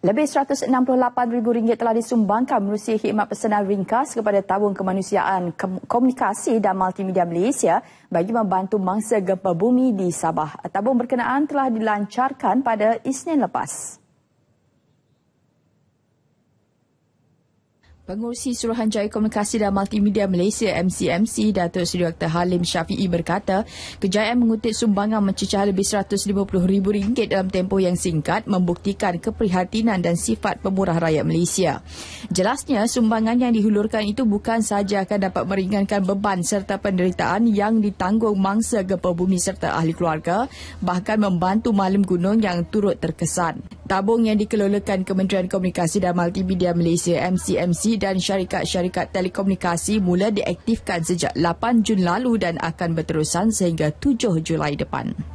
Lebih RM168,000 telah disumbangkan melalui khidmat pesanan ringkas kepada Tabung Kemanusiaan Komunikasi dan Multimedia Malaysia bagi membantu mangsa gempa bumi di Sabah. Tabung berkenaan telah dilancarkan pada Isnin lepas. Pengurusi Suruhanjaya Komunikasi dan Multimedia Malaysia MCMC Datuk Seri Dr. Halim Syafi'i berkata kejayaan mengutip sumbangan mencecah lebih rm ringgit dalam tempoh yang singkat membuktikan keprihatinan dan sifat pemurah rakyat Malaysia. Jelasnya sumbangan yang dihulurkan itu bukan sahaja akan dapat meringankan beban serta penderitaan yang ditanggung mangsa gempa bumi serta ahli keluarga bahkan membantu malam gunung yang turut terkesan tabung yang dikelolakan Kementerian Komunikasi dan Multimedia Malaysia MCMC dan syarikat-syarikat telekomunikasi mula diaktifkan sejak 8 Jun lalu dan akan berterusan sehingga 7 Julai depan.